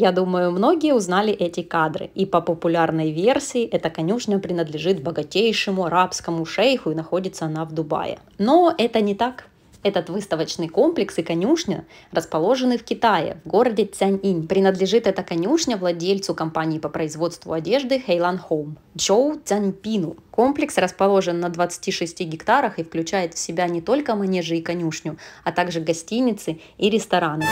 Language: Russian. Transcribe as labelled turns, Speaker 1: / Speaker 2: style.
Speaker 1: Я думаю, многие узнали эти кадры, и по популярной версии эта конюшня принадлежит богатейшему арабскому шейху и находится она в Дубае. Но это не так. Этот выставочный комплекс и конюшня расположены в Китае, в городе Цяньинь. Принадлежит эта конюшня владельцу компании по производству одежды Хейлан Home Чоу Цяньпину. Комплекс расположен на 26 гектарах и включает в себя не только манежи и конюшню, а также гостиницы и рестораны.